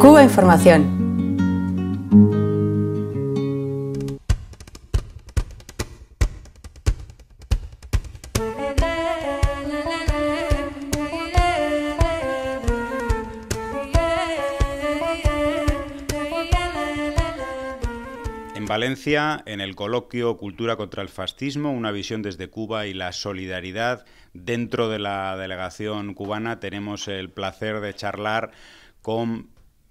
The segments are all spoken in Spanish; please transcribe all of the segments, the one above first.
Cuba Información. Valencia, en el coloquio Cultura contra el Fascismo, una visión desde Cuba y la solidaridad. Dentro de la delegación cubana tenemos el placer de charlar con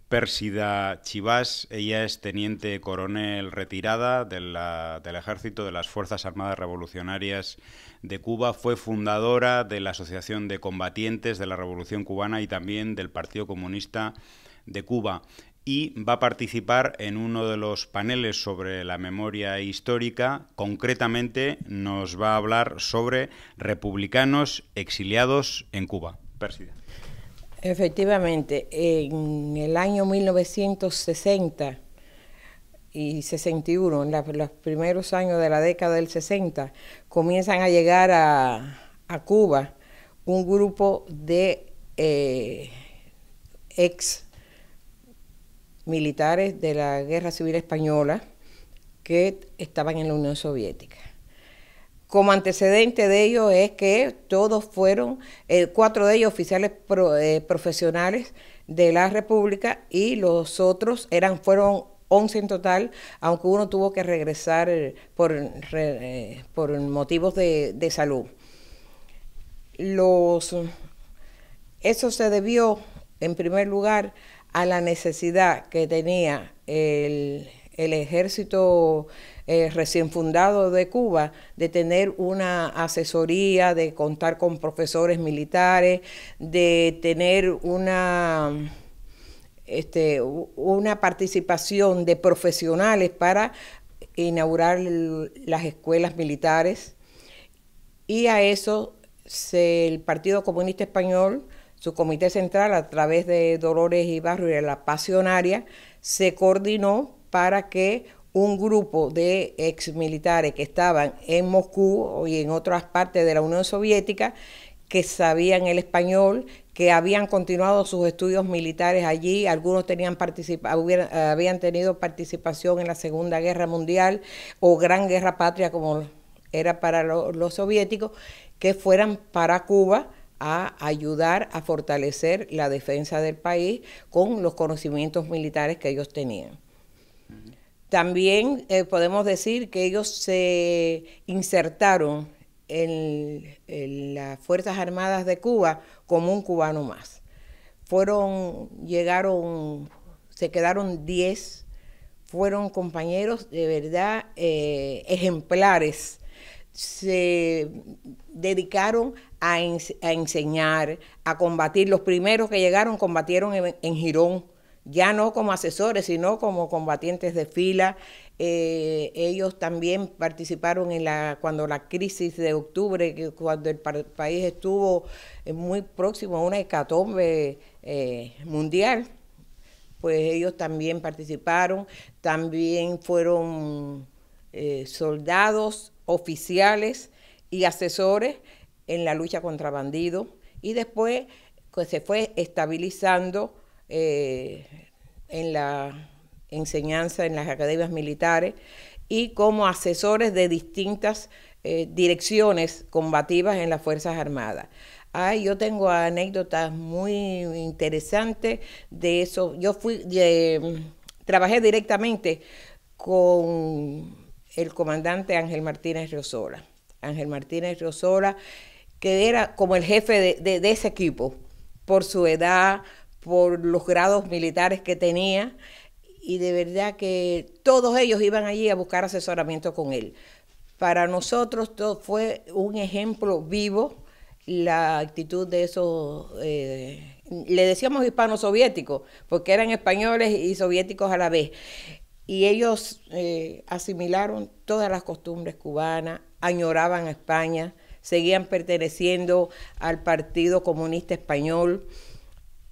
Pérsida Chivas. Ella es teniente coronel retirada del ejército de las Fuerzas Armadas Revolucionarias de Cuba. Fue fundadora de la Asociación de Combatientes de la Revolución Cubana y también del Partido Comunista de Cuba y va a participar en uno de los paneles sobre la memoria histórica. Concretamente nos va a hablar sobre republicanos exiliados en Cuba. Persida. Efectivamente, en el año 1960 y 61, en los primeros años de la década del 60, comienzan a llegar a, Cuba un grupo de eh, ex militares de la Guerra Civil Española que estaban en la Unión Soviética. Como antecedente de ello es que todos fueron, eh, cuatro de ellos oficiales eh, profesionales de la República y los otros eran, fueron 11 en total, aunque uno tuvo que regresar eh, por, por motivos de, de, salud. Los, eso se debió, en primer lugar, a la necesidad que tenía el el ejército eh, recién fundado de Cuba, de tener una asesoría, de contar con profesores militares, de tener una... Este, una participación de profesionales para inaugurar las escuelas militares y a eso el Partido Comunista Español, su comité central a través de Dolores Barrio y la Pasionaria, se coordinó para que un grupo de exmilitares que estaban en Moscú y en otras partes de la Unión Soviética, que sabían el español, que habían continuado sus estudios militares allí, algunos tenían habían tenido participación en la Segunda Guerra Mundial o Gran Guerra Patria como era para los soviéticos, que fueran para Cuba a ayudar a fortalecer la defensa del país con los conocimientos militares que ellos tenían. También eh, podemos decir que ellos se insertaron en, las Fuerzas Armadas de Cuba como un cubano más. Fueron, llegaron, se quedaron 10, fueron compañeros de verdad eh, ejemplares. Se dedicaron a, enseñar, a combatir. Los primeros que llegaron combatieron en, en Girón ya no como asesores, sino como combatientes de fila. Eh, ellos también participaron en la cuando la crisis de octubre, cuando el país estuvo eh, muy próximo a una hecatombe eh, mundial, pues ellos también participaron, también fueron soldados, oficiales y asesores en la lucha contra bandidos y después pues, se fue estabilizando eh, en la enseñanza en las academias militares y como asesores de distintas eh, direcciones combativas en las Fuerzas Armadas. Ah, yo tengo anécdotas muy interesantes de eso. Yo fui, trabajé directamente con el comandante Ángel Martínez Riosola. Ángel Martínez Riosola, que era como el jefe de ese equipo, por su edad, por los grados militares que tenía y de verdad que todos ellos iban allí a buscar asesoramiento con él. Para nosotros todo fue un ejemplo vivo la actitud de esos, eh, le decíamos hispano soviéticos, porque eran españoles y soviéticos a la vez. Y ellos eh, asimilaron todas las costumbres cubanas, añoraban a España, seguían perteneciendo al Partido Comunista Español.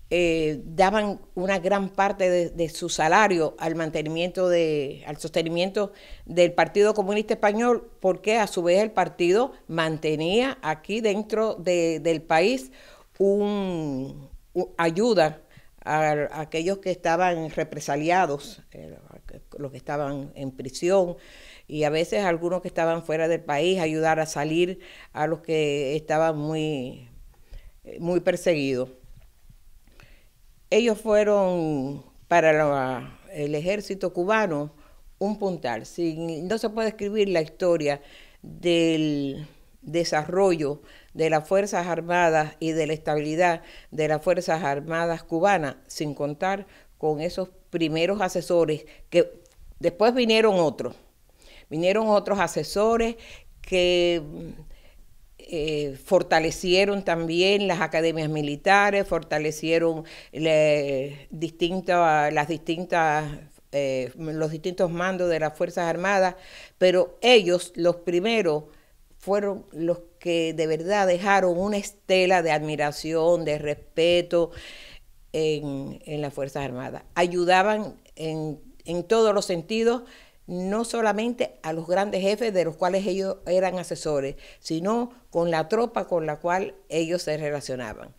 Eh, daban una gran parte de, su salario al mantenimiento de, al sostenimiento del Partido Comunista Español, porque a su vez el partido mantenía aquí dentro del país un, ayuda a, aquellos que estaban represaliados, eh, los que estaban en prisión y a veces algunos que estaban fuera del país, ayudar a salir a los que estaban muy, eh, muy perseguidos. Ellos fueron para el ejército cubano un puntal. Sin, no se puede escribir la historia del desarrollo de las Fuerzas Armadas y de la estabilidad de las Fuerzas Armadas cubanas, sin contar con esos primeros asesores que después vinieron otros, vinieron otros asesores que eh, fortalecieron también las academias militares, fortalecieron las distintas, eh, los distintos mandos de las Fuerzas Armadas, pero ellos, los primeros, fueron los que de verdad dejaron una estela de admiración, de respeto en, en las Fuerzas Armadas. Ayudaban en, en todos los sentidos no solamente a los grandes jefes de los cuales ellos eran asesores, sino con la tropa con la cual ellos se relacionaban.